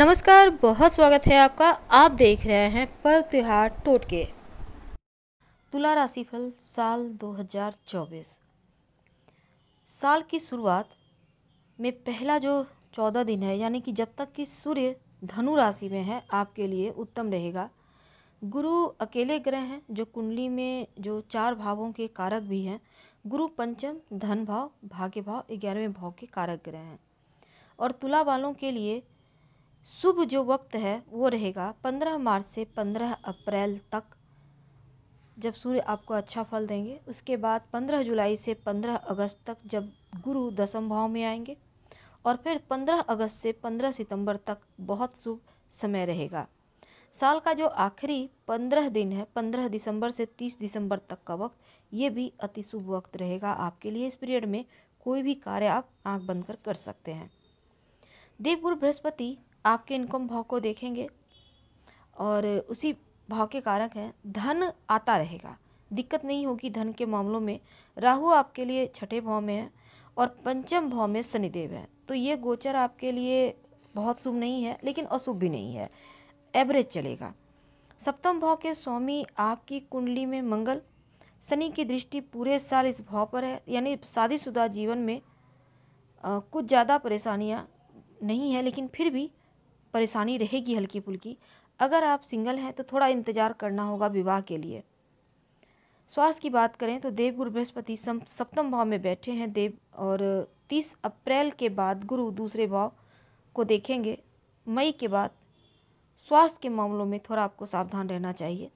नमस्कार बहुत स्वागत है आपका आप देख रहे हैं पर्व त्योहार टोटके तुला राशिफल साल 2024 साल की शुरुआत में पहला जो चौदह दिन है यानी कि जब तक कि सूर्य धनु राशि में है आपके लिए उत्तम रहेगा गुरु अकेले ग्रह हैं जो कुंडली में जो चार भावों के कारक भी हैं गुरु पंचम धन भाव भाग्य भाव ग्यारहवें भाव के कारक ग्रह हैं और तुला वालों के लिए शुभ जो वक्त है वो रहेगा पंद्रह मार्च से पंद्रह अप्रैल तक जब सूर्य आपको अच्छा फल देंगे उसके बाद पंद्रह जुलाई से पंद्रह अगस्त तक जब गुरु दसम भाव में आएंगे और फिर पंद्रह अगस्त से पंद्रह सितंबर तक बहुत शुभ समय रहेगा साल का जो आखिरी पंद्रह दिन है पंद्रह दिसंबर से तीस दिसंबर तक का वक्त ये भी अति शुभ वक्त रहेगा आपके लिए इस पीरियड में कोई भी कार्य आप आँख बंद कर कर सकते हैं देवगुरु बृहस्पति आपके इनकम भाव को देखेंगे और उसी भाव के कारक हैं धन आता रहेगा दिक्कत नहीं होगी धन के मामलों में राहु आपके लिए छठे भाव में है और पंचम भाव में शनिदेव है तो ये गोचर आपके लिए बहुत शुभ नहीं है लेकिन अशुभ भी नहीं है एवरेज चलेगा सप्तम भाव के स्वामी आपकी कुंडली में मंगल शनि की दृष्टि पूरे साल इस भाव पर है यानी शादीशुदा जीवन में आ, कुछ ज़्यादा परेशानियाँ नहीं है लेकिन फिर भी परेशानी रहेगी हल्की फुल्की अगर आप सिंगल हैं तो थोड़ा इंतज़ार करना होगा विवाह के लिए स्वास्थ्य की बात करें तो देव गुरु बृहस्पति सप्तम भाव में बैठे हैं देव और तीस अप्रैल के बाद गुरु दूसरे भाव को देखेंगे मई के बाद स्वास्थ्य के मामलों में थोड़ा आपको सावधान रहना चाहिए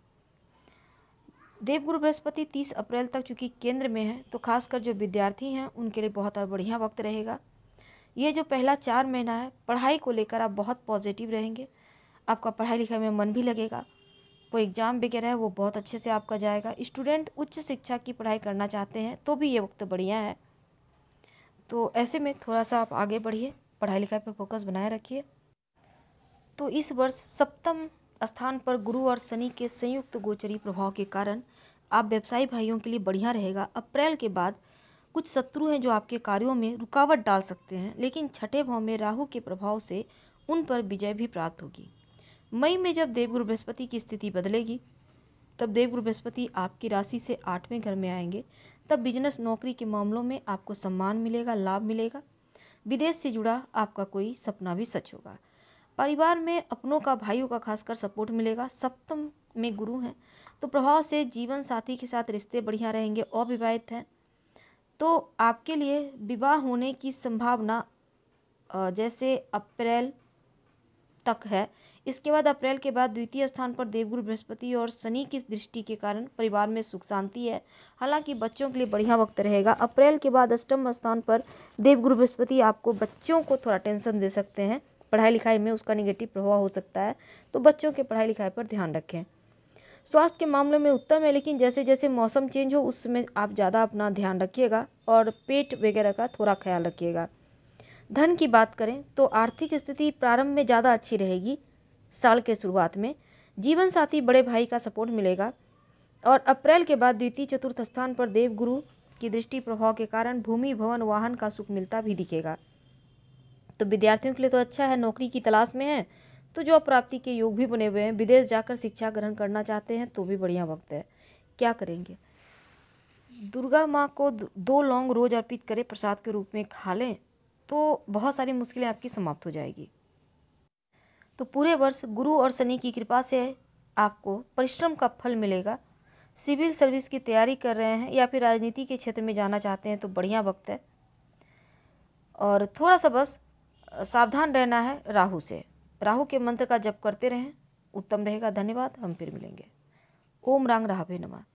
देव गुरु बृहस्पति तीस अप्रैल तक चूँकि केंद्र में है तो खासकर जो विद्यार्थी हैं उनके लिए बहुत बढ़िया वक्त रहेगा ये जो पहला चार महीना है पढ़ाई को लेकर आप बहुत पॉजिटिव रहेंगे आपका पढ़ाई लिखाई में मन भी लगेगा कोई एग्ज़ाम वगैरह है वो बहुत अच्छे से आपका जाएगा स्टूडेंट उच्च शिक्षा की पढ़ाई करना चाहते हैं तो भी ये वक्त बढ़िया है तो ऐसे में थोड़ा सा आप आगे बढ़िए पढ़ाई लिखाई पर फोकस बनाए रखिए तो इस वर्ष सप्तम स्थान पर गुरु और शनि के संयुक्त गोचरी प्रभाव के कारण आप व्यवसायी भाइयों के लिए बढ़िया रहेगा अप्रैल के बाद कुछ शत्रु हैं जो आपके कार्यों में रुकावट डाल सकते हैं लेकिन छठे भाव में राहु के प्रभाव से उन पर विजय भी प्राप्त होगी मई में जब देवगुरु बृहस्पति की स्थिति बदलेगी तब देवगुरु बृहस्पति आपकी राशि से आठवें घर में आएंगे तब बिजनेस नौकरी के मामलों में आपको सम्मान मिलेगा लाभ मिलेगा विदेश से जुड़ा आपका कोई सपना भी सच होगा परिवार में अपनों का भाइयों का खासकर सपोर्ट मिलेगा सप्तम में गुरु हैं तो प्रभाव से जीवन साथी के साथ रिश्ते बढ़िया रहेंगे अविवाहित हैं तो आपके लिए विवाह होने की संभावना जैसे अप्रैल तक है इसके बाद अप्रैल के बाद द्वितीय स्थान पर देवगुरु बृहस्पति और शनि की दृष्टि के कारण परिवार में सुख शांति है हालांकि बच्चों के लिए बढ़िया वक्त रहेगा अप्रैल के बाद अष्टम स्थान पर देवगुरु बृहस्पति आपको बच्चों को थोड़ा टेंशन दे सकते हैं पढ़ाई लिखाई में उसका निगेटिव प्रभाव हो सकता है तो बच्चों के पढ़ाई लिखाई पर ध्यान रखें स्वास्थ्य के मामले में उत्तम है लेकिन जैसे जैसे मौसम चेंज हो उस समय आप ज़्यादा अपना ध्यान रखिएगा और पेट वगैरह का थोड़ा ख्याल रखिएगा धन की बात करें तो आर्थिक स्थिति प्रारंभ में ज़्यादा अच्छी रहेगी साल के शुरुआत में जीवन साथी बड़े भाई का सपोर्ट मिलेगा और अप्रैल के बाद द्वितीय चतुर्थ स्थान पर देव गुरु की दृष्टि प्रभाव के कारण भूमि भवन वाहन का सुख मिलता भी दिखेगा तो विद्यार्थियों के लिए तो अच्छा है नौकरी की तलाश में है तो जो प्राप्ति के योग भी बने हुए हैं विदेश जाकर शिक्षा ग्रहण करना चाहते हैं तो भी बढ़िया वक्त है क्या करेंगे दुर्गा माँ को दो लौंग रोज अर्पित करें प्रसाद के रूप में खा लें तो बहुत सारी मुश्किलें आपकी समाप्त हो जाएगी तो पूरे वर्ष गुरु और शनि की कृपा से आपको परिश्रम का फल मिलेगा सिविल सर्विस की तैयारी कर रहे हैं या फिर राजनीति के क्षेत्र में जाना चाहते हैं तो बढ़िया वक्त है और थोड़ा सा बस सावधान रहना है राहु से राहु के मंत्र का जप करते रहें उत्तम रहेगा धन्यवाद हम फिर मिलेंगे ओम रांग राहभे नमा